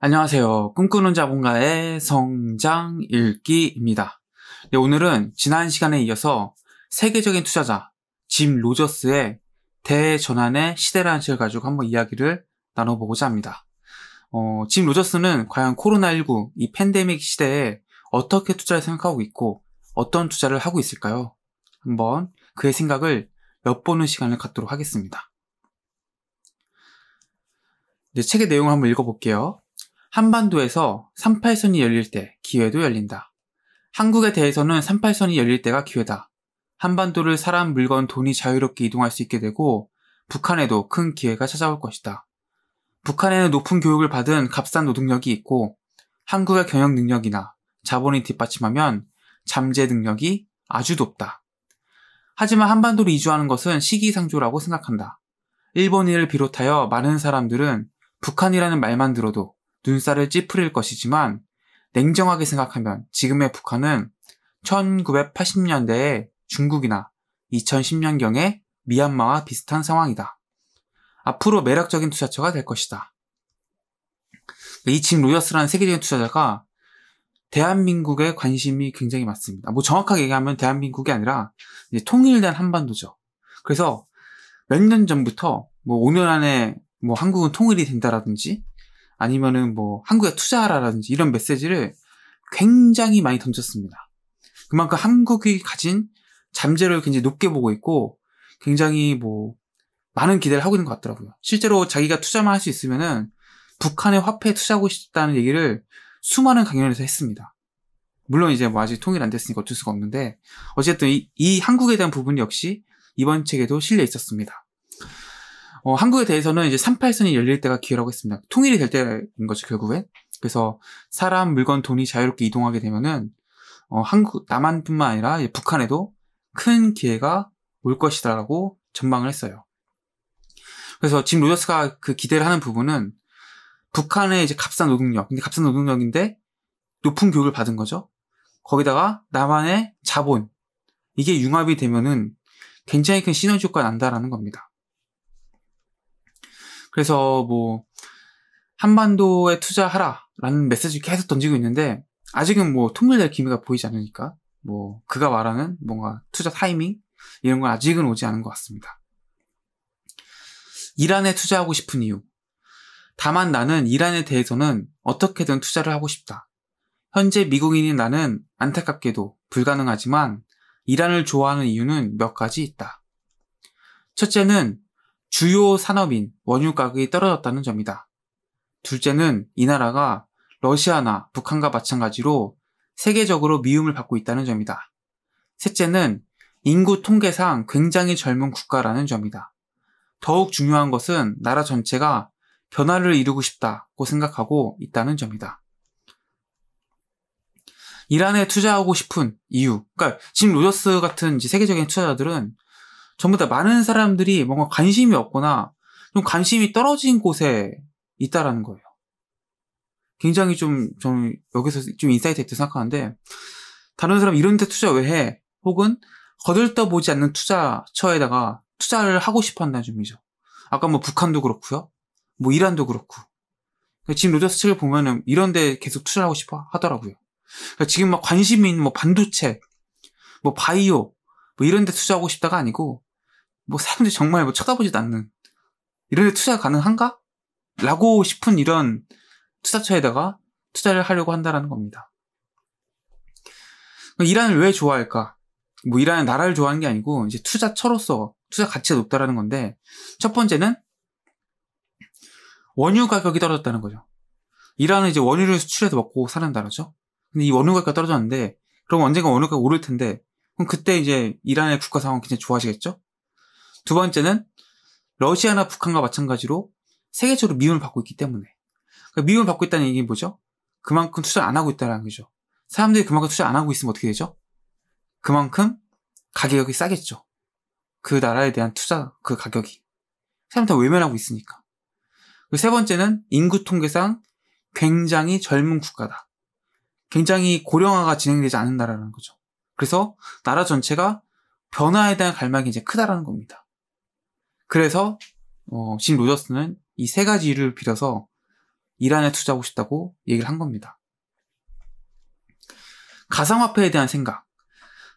안녕하세요. 꿈꾸는 자본가의 성장 읽기입니다. 네, 오늘은 지난 시간에 이어서 세계적인 투자자 짐 로저스의 대전환의 시대라는 책을 가지고 한번 이야기를 나눠보고자 합니다. 어, 짐 로저스는 과연 코로나19 이 팬데믹 시대에 어떻게 투자를 생각하고 있고 어떤 투자를 하고 있을까요? 한번 그의 생각을 엿보는 시간을 갖도록 하겠습니다. 네, 책의 내용을 한번 읽어볼게요. 한반도에서 38선이 열릴 때 기회도 열린다. 한국에 대해서는 38선이 열릴 때가 기회다. 한반도를 사람, 물건, 돈이 자유롭게 이동할 수 있게 되고 북한에도 큰 기회가 찾아올 것이다. 북한에는 높은 교육을 받은 값싼 노동력이 있고 한국의 경영 능력이나 자본이 뒷받침하면 잠재 능력이 아주 높다. 하지만 한반도를 이주하는 것은 시기상조라고 생각한다. 일본인을 비롯하여 많은 사람들은 북한이라는 말만 들어도 눈살을 찌푸릴 것이지만 냉정하게 생각하면 지금의 북한은 1980년대에 중국이나 2010년경에 미얀마와 비슷한 상황이다. 앞으로 매력적인 투자처가 될 것이다. 이 짐 로저스라는 세계적인 투자자가 대한민국에 관심이 굉장히 많습니다. 뭐 정확하게 얘기하면 대한민국이 아니라 통일된 한반도죠. 그래서 몇 년 전부터 뭐 5년 안에 뭐 한국은 통일이 된다라든지 아니면은 뭐 한국에 투자하라든지 이런 메시지를 굉장히 많이 던졌습니다. 그만큼 한국이 가진 잠재를 굉장히 높게 보고 있고 굉장히 뭐 많은 기대를 하고 있는 것 같더라고요. 실제로 자기가 투자만 할 수 있으면은 북한의 화폐에 투자하고 싶다는 얘기를 수많은 강연에서 했습니다. 물론 이제 뭐 아직 통일 안 됐으니까 어쩔 수가 없는데 어쨌든 이, 이 한국에 대한 부분 역시 이번 책에도 실려 있었습니다. 어, 한국에 대해서는 이제 38선이 열릴 때가 기회라고 했습니다. 통일이 될 때인 거죠, 결국엔. 그래서 사람, 물건, 돈이 자유롭게 이동하게 되면은 어, 한국, 남한뿐만 아니라 북한에도 큰 기회가 올 것이다라고 전망을 했어요. 그래서 지금 로저스가 그 기대를 하는 부분은 북한의 이제 값싼 노동력, 근데 값싼 노동력인데 높은 교육을 받은 거죠. 거기다가 남한의 자본 이게 융합이 되면은 굉장히 큰 시너지 효과가 난다라는 겁니다. 그래서 뭐 한반도에 투자하라라는 메시지 계속 던지고 있는데 아직은 뭐 통일될 기미가 보이지 않으니까 뭐 그가 말하는 뭔가 투자 타이밍 이런 건 아직은 오지 않은 것 같습니다. 이란에 투자하고 싶은 이유. 다만 나는 이란에 대해서는 어떻게든 투자를 하고 싶다. 현재 미국인인 나는 안타깝게도 불가능하지만 이란을 좋아하는 이유는 몇 가지 있다. 첫째는 주요 산업인 원유 가격이 떨어졌다는 점이다. 둘째는 이 나라가 러시아나 북한과 마찬가지로 세계적으로 미움을 받고 있다는 점이다. 셋째는 인구 통계상 굉장히 젊은 국가라는 점이다. 더욱 중요한 것은 나라 전체가 변화를 이루고 싶다고 생각하고 있다는 점이다. 이란에 투자하고 싶은 이유. 그러니까 짐 로저스 같은 세계적인 투자자들은 전부 다 많은 사람들이 뭔가 관심이 없거나 좀 관심이 떨어진 곳에 있다라는 거예요. 굉장히 좀, 좀, 여기서 좀 인사이트 했다 생각하는데, 다른 사람 이런 데 투자 왜 해? 혹은 거들떠보지 않는 투자처에다가 투자를 하고 싶어 한다는 점이죠. 아까 뭐 북한도 그렇고요. 뭐 이란도 그렇고. 그러니까 지금 로저스 책을 보면은 이런 데 계속 투자를 하고 싶어 하더라고요. 그러니까 지금 막 관심인 뭐 반도체, 뭐 바이오, 뭐 이런 데 투자하고 싶다가 아니고 뭐 사람들이 정말 뭐 쳐다보지도 않는 이런 데 투자 가능한가? 라고 싶은 이런 투자처에다가 투자를 하려고 한다라는 겁니다. 이란을 왜 좋아할까? 뭐 이란의 나라를 좋아하는 게 아니고 이제 투자처로서 투자 가치가 높다라는 건데 첫 번째는 원유 가격이 떨어졌다는 거죠. 이란은 이제 원유를 수출해서 먹고 사는 나라죠. 근데 이 원유 가격이 떨어졌는데 그럼 언젠가 원유 가 오를 텐데 그럼 그때 이제 이란의 국가 상황 굉장히 좋아지겠죠? 두 번째는 러시아나 북한과 마찬가지로 세계적으로 미움을 받고 있기 때문에 그러니까 미움을 받고 있다는 얘기는 뭐죠? 그만큼 투자를 안 하고 있다는 거죠. 사람들이 그만큼 투자 안 하고 있으면 어떻게 되죠? 그만큼 가격이 싸겠죠. 그 나라에 대한 투자 그 가격이 사람들 다 외면하고 있으니까. 세 번째는 인구 통계상 굉장히 젊은 국가다. 굉장히 고령화가 진행되지 않은 나라라는 거죠. 그래서 나라 전체가 변화에 대한 갈망이 이제 크다라는 겁니다. 그래서 어, 짐 로저스는 이 세 가지 이유를 빌어서 이란에 투자하고 싶다고 얘기를 한 겁니다. 가상화폐에 대한 생각.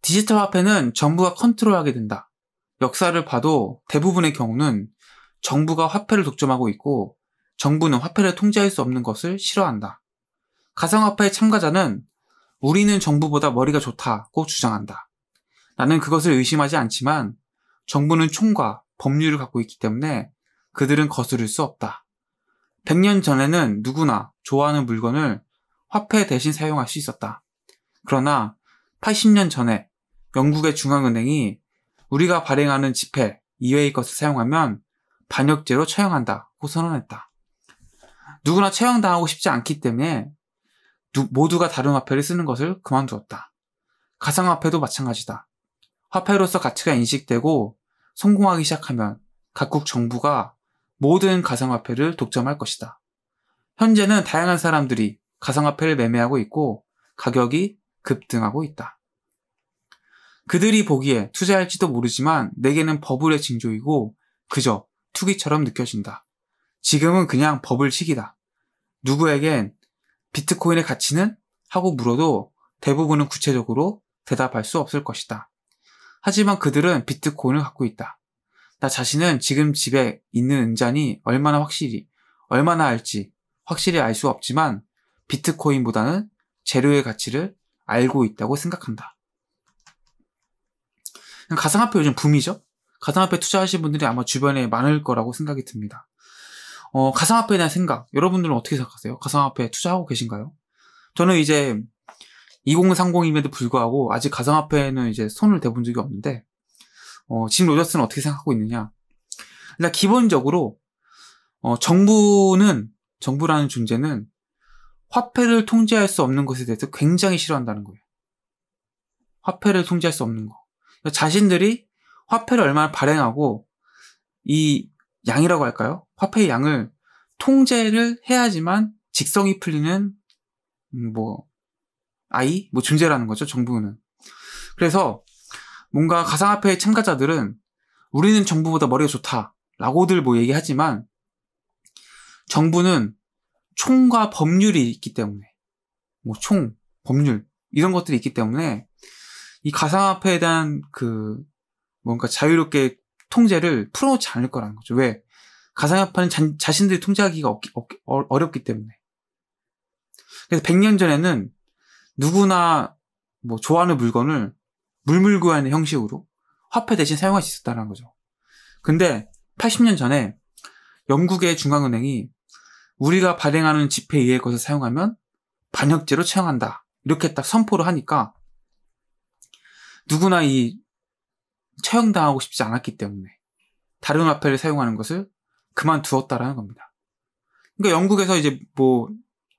디지털 화폐는 정부가 컨트롤하게 된다. 역사를 봐도 대부분의 경우는 정부가 화폐를 독점하고 있고 정부는 화폐를 통제할 수 없는 것을 싫어한다. 가상화폐의 참가자는 우리는 정부보다 머리가 좋다고 주장한다. 나는 그것을 의심하지 않지만 정부는 총과 법률을 갖고 있기 때문에 그들은 거스를 수 없다. 100년 전에는 누구나 좋아하는 물건을 화폐 대신 사용할 수 있었다. 그러나 80년 전에 영국의 중앙은행이 우리가 발행하는 지폐 이외의 것을 사용하면 반역죄로 처형한다고 선언했다. 누구나 처형당하고 싶지 않기 때문에 모두가 다른 화폐를 쓰는 것을 그만두었다. 가상화폐도 마찬가지다. 화폐로서 가치가 인식되고 성공하기 시작하면 각국 정부가 모든 가상화폐를 독점할 것이다. 현재는 다양한 사람들이 가상화폐를 매매하고 있고 가격이 급등하고 있다. 그들이 보기에 투자할지도 모르지만 내게는 버블의 징조이고 그저 투기처럼 느껴진다. 지금은 그냥 버블 시기다. 누구에겐 비트코인의 가치는? 하고 물어도 대부분은 구체적으로 대답할 수 없을 것이다. 하지만 그들은 비트코인을 갖고 있다. 나 자신은 지금 집에 있는 은잔이 얼마나 확실히, 얼마나 알지 확실히 알 수 없지만 비트코인보다는 재료의 가치를 알고 있다고 생각한다. 가상화폐 요즘 붐이죠? 가상화폐 투자하신 분들이 아마 주변에 많을 거라고 생각이 듭니다. 어, 가상화폐에 대한 생각, 여러분들은 어떻게 생각하세요? 가상화폐 에 투자하고 계신가요? 저는 이제 2030임에도 불구하고 아직 가상화폐에는 이제 손을 대본 적이 없는데 어, 지금 로저스는 어떻게 생각하고 있느냐? 일단 그러니까 기본적으로 어, 정부는 정부라는 존재는 화폐를 통제할 수 없는 것에 대해서 굉장히 싫어한다는 거예요. 화폐를 통제할 수 없는 거. 그러니까 자신들이 화폐를 얼마나 발행하고 이 양이라고 할까요? 화폐의 양을 통제를 해야지만 직성이 풀리는 음, 뭐 아이 뭐중재라는 거죠 정부는. 그래서 뭔가 가상화폐 참가자들은 우리는 정부보다 머리가 좋다라고들 뭐 얘기하지만 정부는 총과 법률이 있기 때문에 뭐 총, 법률 이런 것들이 있기 때문에 이 가상화폐에 대한 그 뭔가 자유롭게 통제를 풀어놓지 않을 거라는 거죠. 왜? 가상화폐는 자, 신들이 통제하기가 어, 어렵기 때문에. 그래서 100년 전에는 누구나 뭐 좋아하는 물건을 물물구하는 형식으로 화폐 대신 사용할 수 있었다는 거죠. 근데 80년 전에 영국의 중앙은행이 우리가 발행하는 지폐 이외의 것을 사용하면 반역죄로 처형한다. 이렇게 딱 선포를 하니까 누구나 이 처형당하고 싶지 않았기 때문에 다른 화폐를 사용하는 것을 그만두었다라는 겁니다. 그러니까 영국에서 이제 뭐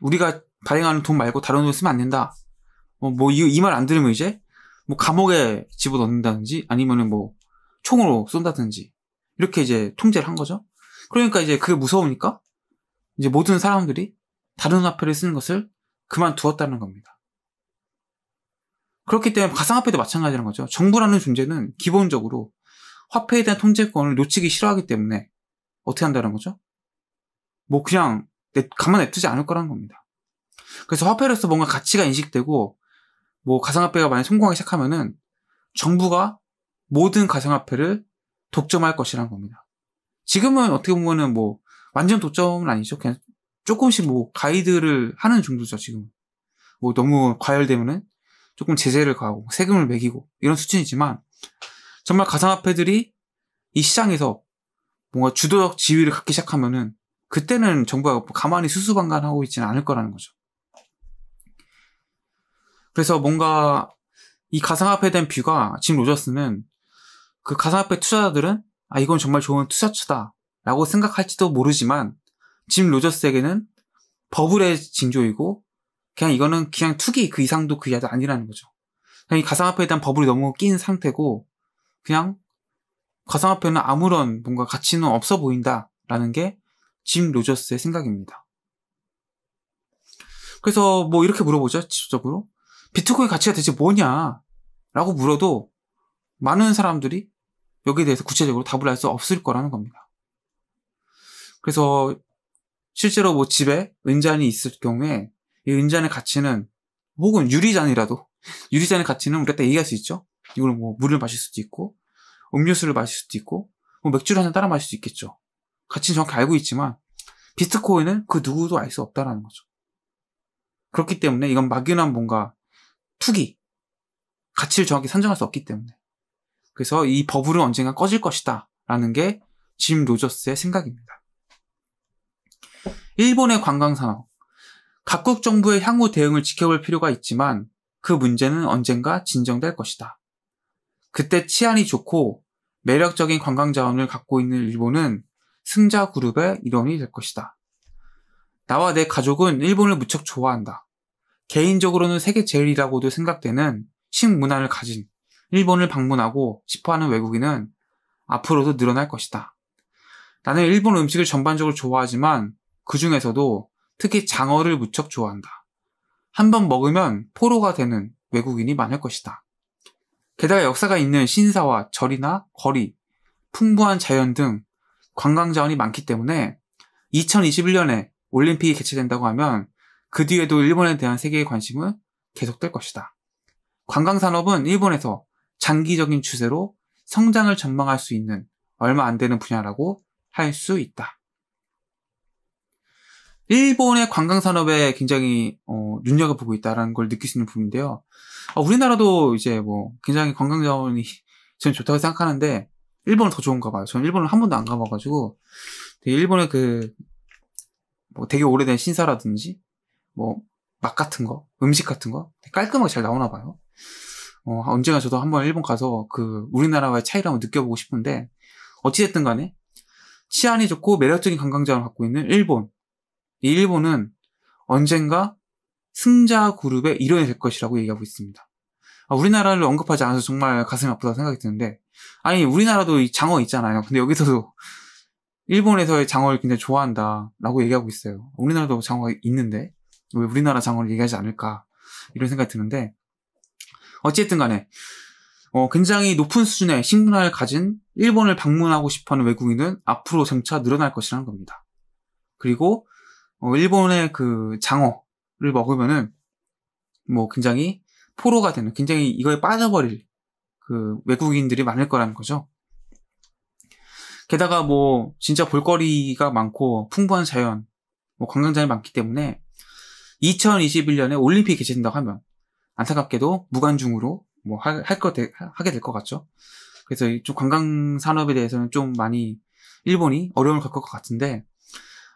우리가 발행하는 돈 말고 다른 돈 쓰면 안 된다. 어, 뭐, 뭐 이 말 안 들으면 이제, 뭐, 감옥에 집어넣는다든지, 아니면은 뭐, 총으로 쏜다든지, 이렇게 이제 통제를 한 거죠. 그러니까 이제 그게 무서우니까, 이제 모든 사람들이 다른 화폐를 쓰는 것을 그만두었다는 겁니다. 그렇기 때문에 가상화폐도 마찬가지라는 거죠. 정부라는 존재는 기본적으로 화폐에 대한 통제권을 놓치기 싫어하기 때문에 어떻게 한다는 거죠? 뭐 그냥 가만 냅두지 않을 거라는 겁니다. 그래서 화폐로서 뭔가 가치가 인식되고 뭐 가상화폐가 많이 성공하기 시작하면은 정부가 모든 가상화폐를 독점할 것이라는 겁니다. 지금은 어떻게 보면은 뭐 완전 독점은 아니죠. 그냥 조금씩 뭐 가이드를 하는 정도죠, 지금. 뭐 너무 과열되면은 조금 제재를 가하고 뭐 세금을 매기고 이런 수준이지만 정말 가상화폐들이 이 시장에서 뭔가 주도적 지위를 갖기 시작하면은 그때는 정부가 가만히 수수방관하고 있지는 않을 거라는 거죠. 그래서 뭔가 이 가상화폐에 대한 뷰가 짐 로저스는 그 가상화폐 투자자들은 아 이건 정말 좋은 투자처다라고 생각할지도 모르지만 짐 로저스에게는 버블의 징조이고 그냥 이거는 그냥 투기 그 이상도 그 이하도 아니라는 거죠. 그냥 이 가상화폐에 대한 버블이 너무 낀 상태고 그냥 가상화폐는 아무런 뭔가 가치는 없어 보인다라는 게 짐 로저스의 생각입니다. 그래서 뭐 이렇게 물어보죠 직접적으로 비트코인 가치가 대체 뭐냐라고 물어도 많은 사람들이 여기에 대해서 구체적으로 답을 할 수 없을 거라는 겁니다. 그래서 실제로 뭐 집에 은잔이 있을 경우에 이 은잔의 가치는 혹은 유리잔이라도 유리잔의 가치는 우리가 딱 얘기할 수 있죠. 이걸 뭐 물을 마실 수도 있고 음료수를 마실 수도 있고 뭐 맥주를 한잔 따라 마실 수 있겠죠. 가치는 정확히 알고 있지만 비트코인은 그 누구도 알 수 없다라는 거죠. 그렇기 때문에 이건 막연한 뭔가 투기 가치를 정확히 산정할 수 없기 때문에 그래서 이 버블은 언젠가 꺼질 것이다 라는 게 짐 로저스의 생각입니다. 일본의 관광산업 각국 정부의 향후 대응을 지켜볼 필요가 있지만 그 문제는 언젠가 진정될 것이다. 그때 치안이 좋고 매력적인 관광 자원을 갖고 있는 일본은 승자 그룹의 일원이 될 것이다. 나와 내 가족은 일본을 무척 좋아한다. 개인적으로는 세계 제일이라고도 생각되는 식문화를 가진 일본을 방문하고 싶어하는 외국인은 앞으로도 늘어날 것이다. 나는 일본 음식을 전반적으로 좋아하지만 그 중에서도 특히 장어를 무척 좋아한다. 한 번 먹으면 포로가 되는 외국인이 많을 것이다. 게다가 역사가 있는 신사와 절이나 거리, 풍부한 자연 등 관광 자원이 많기 때문에 2021년에 올림픽이 개최된다고 하면 그 뒤에도 일본에 대한 세계의 관심은 계속될 것이다. 관광산업은 일본에서 장기적인 추세로 성장을 전망할 수 있는 얼마 안 되는 분야라고 할 수 있다. 일본의 관광산업에 굉장히 어, 눈여겨보고 있다는 걸 느낄 수 있는 부분인데요. 어, 우리나라도 이제 뭐 굉장히 관광 자원이 저는 좋다고 생각하는데 일본은 더 좋은가 봐요. 저는 일본을 한 번도 안 가봐가지고 일본의 그뭐 되게 오래된 신사라든지 뭐맛 같은 거, 음식 같은 거 깔끔하게 잘 나오나 봐요. 어, 언젠가 저도 한번 일본 가서 그 우리나라와의 차이를 한번 느껴보고 싶은데 어찌됐든 간에 치안이 좋고 매력적인 관광자를 갖고 있는 일본. 이 일본은 언젠가 승자 그룹의 일원이 될 것이라고 얘기하고 있습니다. 아, 우리나라를 언급하지 않아서 정말 가슴이 아프다고 생각이 드는데 아니 우리나라도 이 장어 있잖아요. 근데 여기서도 일본에서의 장어를 굉장히 좋아한다라고 얘기하고 있어요. 우리나라도 장어가 있는데 왜 우리나라 장어를 얘기하지 않을까 이런 생각이 드는데 어쨌든 간에 어, 굉장히 높은 수준의 식문화를 가진 일본을 방문하고 싶어하는 외국인은 앞으로 점차 늘어날 것이라는 겁니다. 그리고 어, 일본의 그 장어를 먹으면은 뭐 굉장히 포로가 되는 굉장히 이거에 빠져버릴 그 외국인들이 많을 거라는 거죠. 게다가 뭐 진짜 볼거리가 많고 풍부한 자연, 뭐 관광장이 많기 때문에 2021년에 올림픽 개최된다고 하면 안타깝게도 무관중으로 뭐 할거 하게 될 것 같죠. 그래서 좀 관광 산업에 대해서는 좀 많이 일본이 어려움을 겪을 것 같은데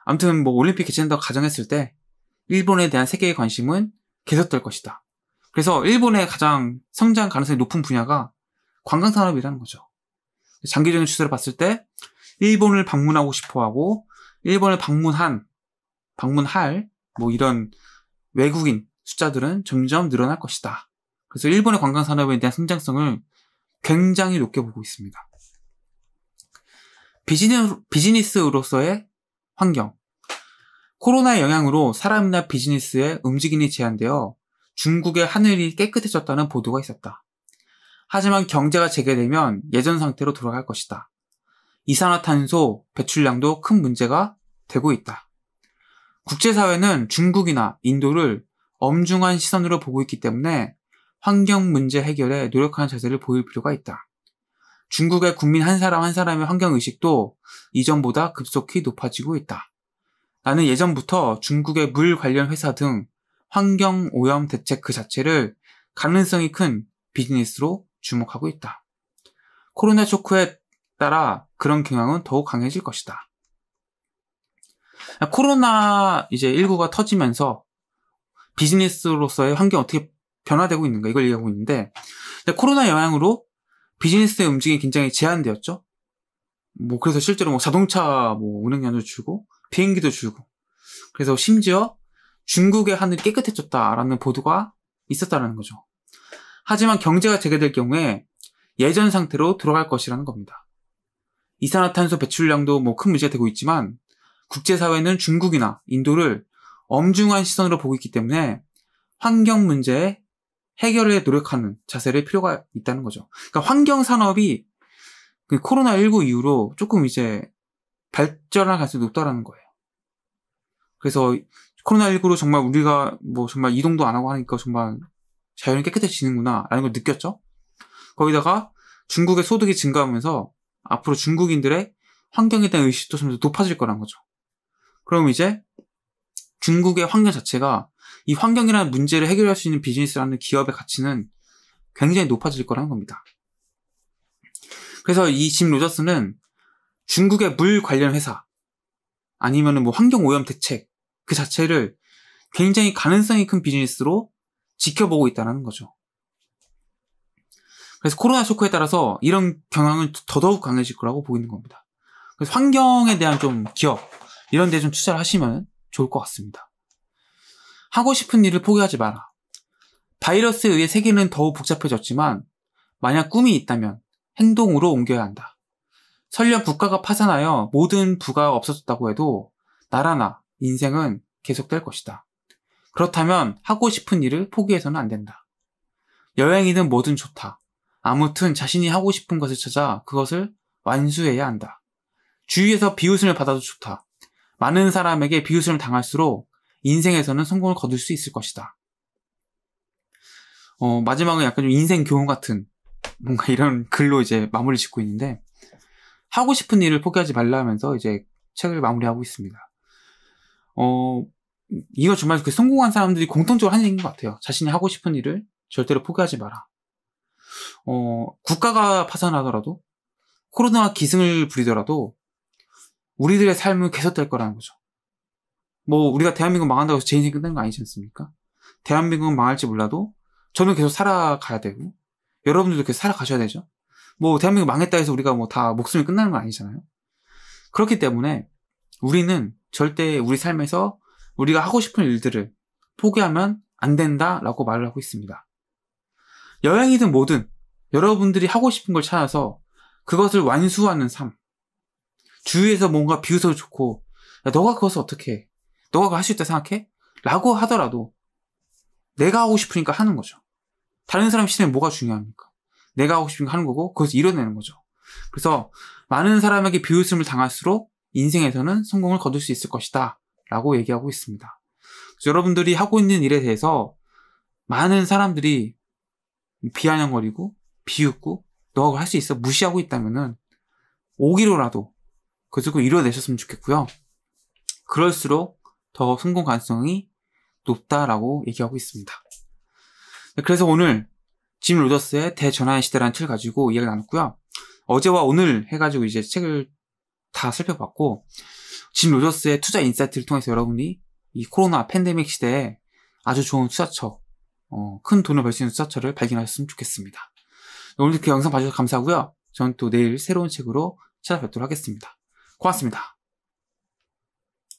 아무튼 뭐 올림픽 개최된다고 가정했을 때 일본에 대한 세계의 관심은 계속될 것이다. 그래서 일본의 가장 성장 가능성이 높은 분야가 관광 산업이라는 거죠. 장기적인 추세를 봤을 때 일본을 방문하고 싶어하고 일본을 방문한 방문할 뭐 이런 외국인 숫자들은 점점 늘어날 것이다. 그래서 일본의 관광 산업에 대한 성장성을 굉장히 높게 보고 있습니다. 비즈니스, 비즈니스로서의 환경. 코로나의 영향으로 사람이나 비즈니스의 움직임이 제한되어 중국의 하늘이 깨끗해졌다는 보도가 있었다. 하지만 경제가 재개되면 예전 상태로 돌아갈 것이다. 이산화탄소 배출량도 큰 문제가 되고 있다. 국제사회는 중국이나 인도를 엄중한 시선으로 보고 있기 때문에 환경 문제 해결에 노력하는 자세를 보일 필요가 있다. 중국의 국민 한 사람 한 사람의 환경의식도 이전보다 급속히 높아지고 있다. 나는 예전부터 중국의 물 관련 회사 등 환경 오염 대책 그 자체를 가능성이 큰 비즈니스로 주목하고 있다. 코로나 초크에 따라 그런 경향은 더욱 강해질 것이다. 코로나 이제 19가 터지면서 비즈니스로서의 환경이 어떻게 변화되고 있는가 이걸 얘기하고 있는데 코로나 영향으로 비즈니스의 움직임이 굉장히 제한되었죠. 뭐 그래서 실제로 뭐 자동차 뭐 운행량도 줄고 비행기도 줄고 그래서 심지어 중국의 하늘이 깨끗해졌다라는 보도가 있었다는 거죠. 하지만 경제가 재개될 경우에 예전 상태로 돌아갈 것이라는 겁니다. 이산화탄소 배출량도 뭐 큰 문제가 되고 있지만 국제사회는 중국이나 인도를 엄중한 시선으로 보고 있기 때문에 환경 문제 해결에 노력하는 자세를 필요가 있다는 거죠. 그러니까 환경 산업이 그 코로나19 이후로 조금 이제 발전할 가능성이 높다라는 거예요. 그래서 코로나19로 정말 우리가 뭐 정말 이동도 안 하고 하니까 정말 자연이 깨끗해지는구나라는 걸 느꼈죠. 거기다가 중국의 소득이 증가하면서 앞으로 중국인들의 환경에 대한 의식도 점점 높아질 거란 거죠. 그럼 이제 중국의 환경 자체가 이 환경이라는 문제를 해결할 수 있는 비즈니스라는 기업의 가치는 굉장히 높아질 거라는 겁니다. 그래서 이 짐 로저스는 중국의 물 관련 회사 아니면뭐 환경 오염 대책 그 자체를 굉장히 가능성이 큰 비즈니스로 지켜보고 있다는 거죠. 그래서 코로나 쇼크에 따라서 이런 경향은 더더욱 강해질 거라고 보이는 겁니다. 그래서 환경에 대한 좀 기업, 이런 데 좀 투자를 하시면 좋을 것 같습니다. 하고 싶은 일을 포기하지 마라. 바이러스에 의해 세계는 더욱 복잡해졌지만 만약 꿈이 있다면 행동으로 옮겨야 한다. 설령 국가가 파산하여 모든 부가 없어졌다고 해도 나라나 인생은 계속될 것이다. 그렇다면 하고 싶은 일을 포기해서는 안 된다. 여행이든 뭐든 좋다. 아무튼 자신이 하고 싶은 것을 찾아 그것을 완수해야 한다. 주위에서 비웃음을 받아도 좋다. 많은 사람에게 비웃음을 당할수록 인생에서는 성공을 거둘 수 있을 것이다. 어, 마지막은 약간 좀 인생 교훈 같은 뭔가 이런 글로 이제 마무리 짓고 있는데 하고 싶은 일을 포기하지 말라 하면서 이제 책을 마무리하고 있습니다. 어, 이거 정말 그 성공한 사람들이 공통적으로 하는 얘기인 것 같아요. 자신이 하고 싶은 일을 절대로 포기하지 마라. 어, 국가가 파산하더라도 코로나 기승을 부리더라도 우리들의 삶은 계속될 거라는 거죠. 뭐 우리가 대한민국 망한다고 해서 제 인생 끝나는 거 아니지 않습니까? 대한민국은 망할지 몰라도 저는 계속 살아가야 되고 여러분들도 계속 살아가셔야 되죠. 뭐 대한민국 망했다 해서 우리가 뭐 다 목숨이 끝나는 거 아니잖아요. 그렇기 때문에 우리는 절대 우리 삶에서 우리가 하고 싶은 일들을 포기하면 안 된다라고 말을 하고 있습니다. 여행이든 뭐든 여러분들이 하고 싶은 걸 찾아서 그것을 완수하는 삶, 주위에서 뭔가 비웃어 좋고 야, 너가 그것을 어떻게 해? 너가 할 수 있다 생각해? 라고 하더라도 내가 하고 싶으니까 하는 거죠. 다른 사람 시대에 뭐가 중요합니까? 내가 하고 싶은 거 하는 거고 그것을 이뤄내는 거죠. 그래서 많은 사람에게 비웃음을 당할수록 인생에서는 성공을 거둘 수 있을 것이다 라고 얘기하고 있습니다. 그래서 여러분들이 하고 있는 일에 대해서 많은 사람들이 비아냥거리고 비웃고 너가 할 수 있어 무시하고 있다면은 오기로라도 그것을 꼭 이뤄내셨으면 좋겠고요. 그럴수록 더 성공 가능성이 높다라고 얘기하고 있습니다. 네, 그래서 오늘 짐 로저스의 대전환의 시대라는 책을 가지고 이야기 나눴고요. 어제와 오늘 해가지고 이제 책을 다 살펴봤고 짐 로저스의 투자 인사이트를 통해서 여러분이 이 코로나 팬데믹 시대에 아주 좋은 투자처, 어, 큰 돈을 벌 수 있는 투자처를 발견하셨으면 좋겠습니다. 오늘 이렇게 영상 봐주셔서 감사하고요. 저는 또 내일 새로운 책으로 찾아뵙도록 하겠습니다. 고맙습니다.